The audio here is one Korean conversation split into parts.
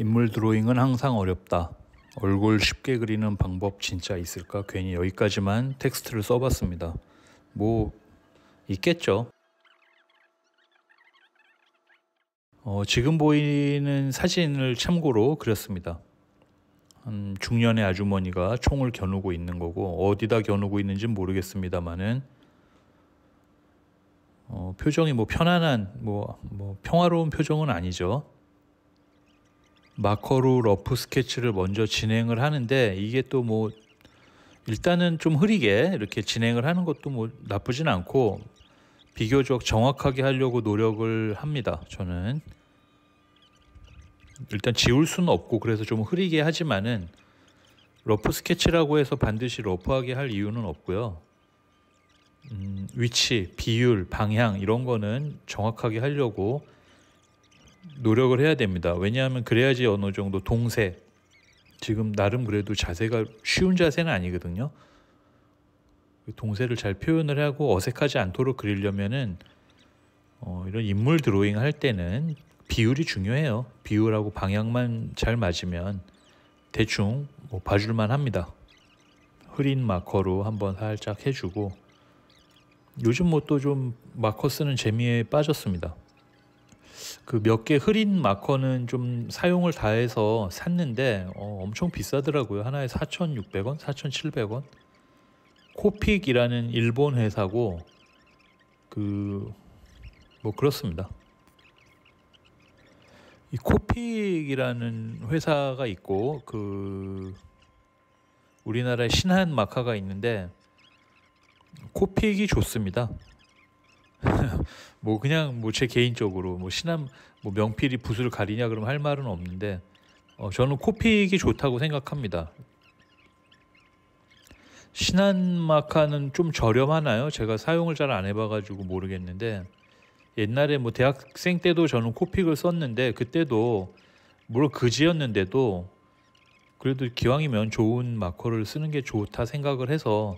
인물 드로잉은 항상 어렵다. 얼굴 쉽게 그리는 방법 진짜 있을까? 괜히 여기까지만 텍스트를 써봤습니다. 뭐 있겠죠. 어, 지금 보이는 사진을 참고로 그렸습니다. 한 음, 중년의 아주머니가 총을 겨누고 있는 거고 어디다 겨누고 있는지 모르겠습니다만은 어, 표정이 뭐 편안한 뭐, 뭐 평화로운 표정은 아니죠. 마커로 러프 스케치를 먼저 진행을 하는데 이게 또 뭐 일단은 좀 흐리게 이렇게 진행을 하는 것도 뭐 나쁘진 않고 비교적 정확하게 하려고 노력을 합니다. 저는 일단 지울 수는 없고 그래서 좀 흐리게 하지만은 러프 스케치라고 해서 반드시 러프하게 할 이유는 없고요. 음, 위치, 비율, 방향 이런 거는 정확하게 하려고 노력을 해야 됩니다. 왜냐하면 그래야지 어느 정도 동세 지금 나름 그래도 자세가 쉬운 자세는 아니거든요. 동세를 잘 표현을 하고 어색하지 않도록 그리려면은 어, 이런 인물 드로잉 할 때는 비율이 중요해요. 비율하고 방향만 잘 맞으면 대충 뭐 봐줄만 합니다. 흐린 마커로 한번 살짝 해주고 요즘 뭐 또 좀 마커 쓰는 재미에 빠졌습니다. 그몇개 흐린 마커는 좀 사용을 다해서 샀는데 어, 엄청 비싸더라고요. 하나에 4,600원, 4,700원. 코픽이라는 일본 회사고 그 뭐 그렇습니다. 이 코픽이라는 회사가 있고 그 우리나라에 신한 마카가 있는데 코픽이 좋습니다. 뭐 그냥 뭐 제 개인적으로 뭐 신한 뭐 명필이 붓을 가리냐 그럼 할 말은 없는데 어, 저는 코픽이 좋다고 생각합니다. 신한 마카는 좀 저렴하나요? 제가 사용을 잘 안 해봐가지고 모르겠는데 옛날에 뭐 대학생 때도 저는 코픽을 썼는데 그때도 물론 그지였는데도 그래도 기왕이면 좋은 마커를 쓰는 게 좋다 생각을 해서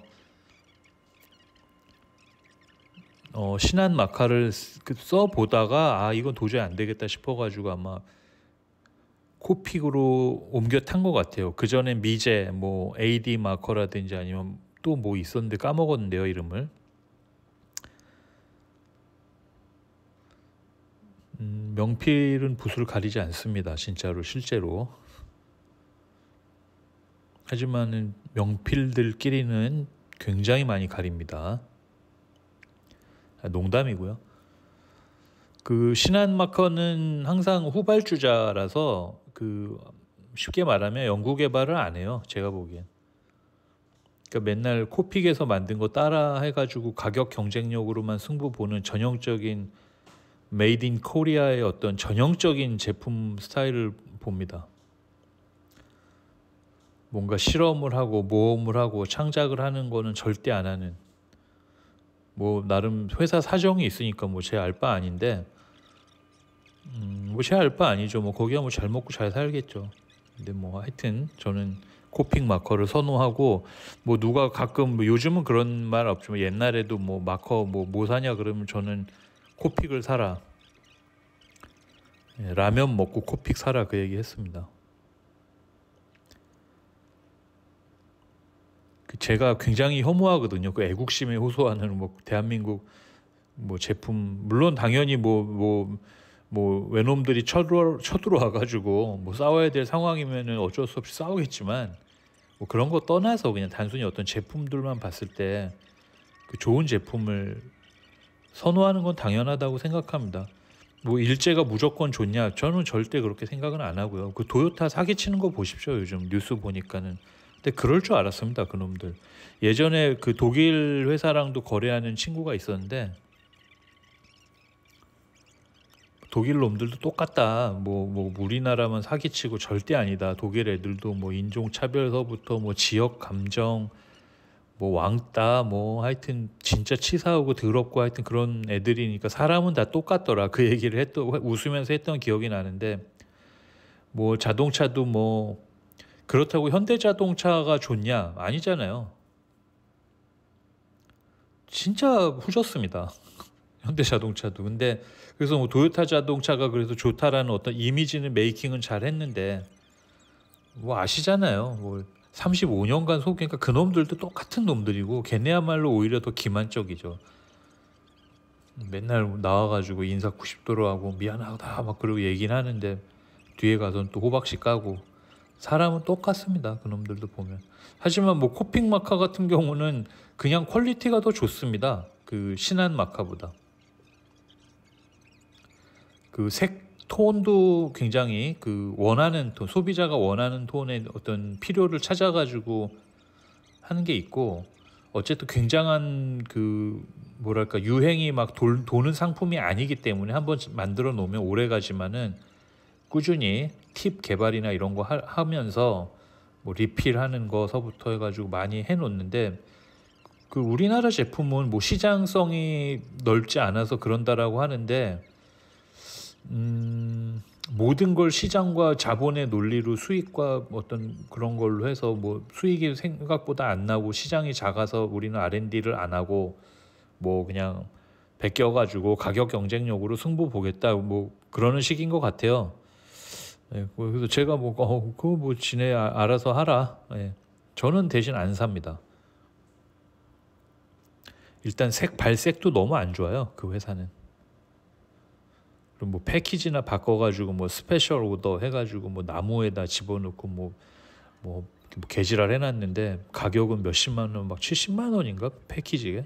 어, 신한 마카를 그 써 보다가 아 이건 도저히 안 되겠다 싶어가지고 아마 코픽으로 옮겨 탄 것 같아요. 그 전에 미제 뭐 AD 마커라든지 아니면 또 뭐 있었는데 까먹었는데요 이름을. 음, 명필은 붓을 가리지 않습니다. 진짜로 실제로. 하지만 명필들끼리는 굉장히 많이 가립니다. 아, 농담이고요. 그 신한 마커는 항상 후발주자라서 그 쉽게 말하면 연구 개발을 안 해요. 제가 보기엔. 그러니까 맨날 코픽에서 만든 거 따라 해가지고 가격 경쟁력으로만 승부 보는 전형적인 메이드 인 코리아의 어떤 전형적인 제품 스타일을 봅니다. 뭔가 실험을 하고 모험을 하고 창작을 하는 거는 절대 안 하는 뭐 나름 회사 사정이 있으니까 뭐 제알바 아닌데 음, 뭐제 알바 아니죠. 뭐 거기야 뭐잘 먹고 잘 살겠죠. 근데 뭐 하여튼 저는 코픽 마커를 선호하고 뭐 누가 가끔 뭐 요즘은 그런 말 없지만 옛날에도 뭐 마커 뭐뭐 뭐 사냐 그러면 저는 코픽을 사라 예, 라면 먹고 코픽 사라 그 얘기 했습니다. 제가 굉장히 혐오하거든요. 그 애국심에 호소하는 뭐 대한민국 뭐 제품 물론 당연히 뭐뭐뭐 뭐, 뭐 외놈들이 쳐들어 쳐들어와 가지고 뭐 싸워야 될 상황이면은 어쩔 수 없이 싸우겠지만 뭐 그런 거 떠나서 그냥 단순히 어떤 제품들만 봤을 때그 좋은 제품을 선호하는 건 당연하다고 생각합니다. 뭐 일제가 무조건 좋냐? 저는 절대 그렇게 생각은 안 하고요. 그 도요타 사기치는 거 보십시오. 요즘 뉴스 보니까는 근데 그럴 줄 알았습니다. 그놈들. 예전에 그 독일 회사랑도 거래하는 친구가 있었는데 독일 놈들도 똑같다. 뭐, 뭐, 우리나라만 사기치고 절대 아니다. 독일 애들도 뭐, 인종차별서부터 뭐, 지역 감정, 뭐, 왕따, 뭐, 하여튼, 진짜 치사하고 더럽고 하여튼 그런 애들이니까 사람은 다 똑같더라. 그 얘기를 했던, 웃으면서 했던 기억이 나는데, 뭐, 자동차도 뭐, 그렇다고 현대자동차가 좋냐? 아니잖아요. 진짜 후졌습니다. 현대자동차도. 근데 그래서 뭐 도요타 자동차가 그래도 좋다라는 어떤 이미지는 메이킹은 잘 했는데 뭐 아시잖아요. 뭐 35년간 속이니까 그러니까 그놈들도 똑같은 놈들이고 걔네야말로 오히려 더 기만적이죠. 맨날 나와가지고 인사 90도로 하고 미안하다 막 그러고 얘기는 하는데 뒤에 가서는 또 호박씨 까고 사람은 똑같습니다. 그놈들도 보면. 하지만 뭐 코핑 마카 같은 경우는 그냥 퀄리티가 더 좋습니다. 그 신한 마카보다. 그 색 톤도 굉장히 그 원하는 톤, 소비자가 원하는 톤의 어떤 필요를 찾아가지고 하는 게 있고 어쨌든 굉장한 그 뭐랄까 유행이 막 돌, 도는 상품이 아니기 때문에 한번 만들어 놓으면 오래 가지만은 꾸준히 팁 개발이나 이런 거 하, 면서뭐 리필하는 거서부터 해가지고 많이 해놓는데 그 우리나라 제품은 뭐 시장성이 넓지 않아서 그런다라고 하는데 음, 모든 걸 시장과 자본의 논리로 수익과 어떤 그런 걸로 해서 뭐 수익이 생각보다 안 나고 시장이 작아서 우리는 R&D를 안 하고 뭐 그냥 베껴가지고 가격 경쟁력으로 승부 보겠다 뭐 그러는 식인 것 같아요. 예, 뭐 그래서 제가 뭐, 어, 그거 뭐 지네 아, 알아서 하라. 예, 저는 대신 안 삽니다. 일단 색, 발색도 너무 안 좋아요. 그 회사는. 그럼 뭐 패키지나 바꿔가지고 뭐 스페셜 오더 해가지고 뭐 나무에다 집어넣고 뭐, 뭐, 뭐 개지랄 해놨는데 가격은 몇십만 원, 막 70만 원인가? 패키지에.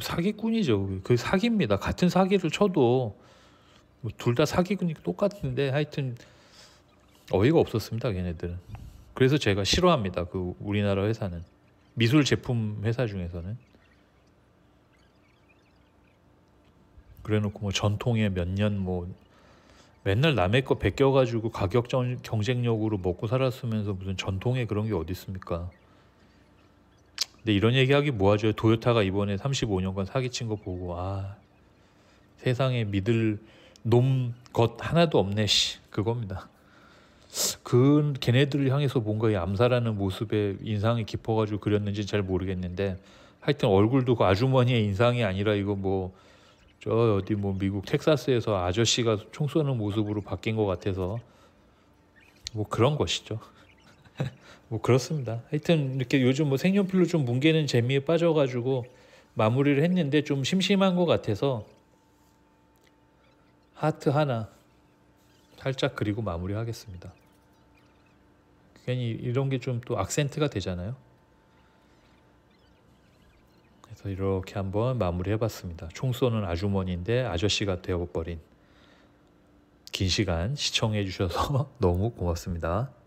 사기꾼이죠. 그 사기입니다. 같은 사기를 쳐도 뭐둘다 사기꾼이 똑같은데 하여튼 어이가 없었습니다 걔네들은 그래서 제가 싫어합니다 그 우리나라 회사는 미술 제품 회사 중에서는 그래놓고 뭐 전통에 몇년 뭐 맨날 남의 거 베껴가지고 가격 경쟁력으로 먹고 살았으면서 무슨 전통에 그런 게 어디 있습니까? 근데 이런 얘기하기 뭐하죠? 도요타가 이번에 35년간 사기친 거 보고 아 세상에 믿을 놈것 하나도 없네 씨 그겁니다. 그 걔네들을 향해서 뭔가 이 암살하는 모습에 인상이 깊어가지고 그렸는지 잘 모르겠는데 하여튼 얼굴도 그 아주머니의 인상이 아니라 이거 뭐 저 어디 뭐 미국 텍사스에서 아저씨가 총 쏘는 모습으로 바뀐 것 같아서 뭐 그런 것이죠. 뭐 그렇습니다. 하여튼 이렇게 요즘 뭐 색연필로 좀 뭉개는 재미에 빠져가지고 마무리를 했는데 좀 심심한 것 같아서 하트 하나 살짝 그리고 마무리하겠습니다. 괜히 이런 게 좀 또 악센트가 되잖아요. 그래서 이렇게 한번 마무리해봤습니다. 총 쏘는 아주머니인데 아저씨가 되어버린 긴 시간 시청해주셔서 너무 고맙습니다.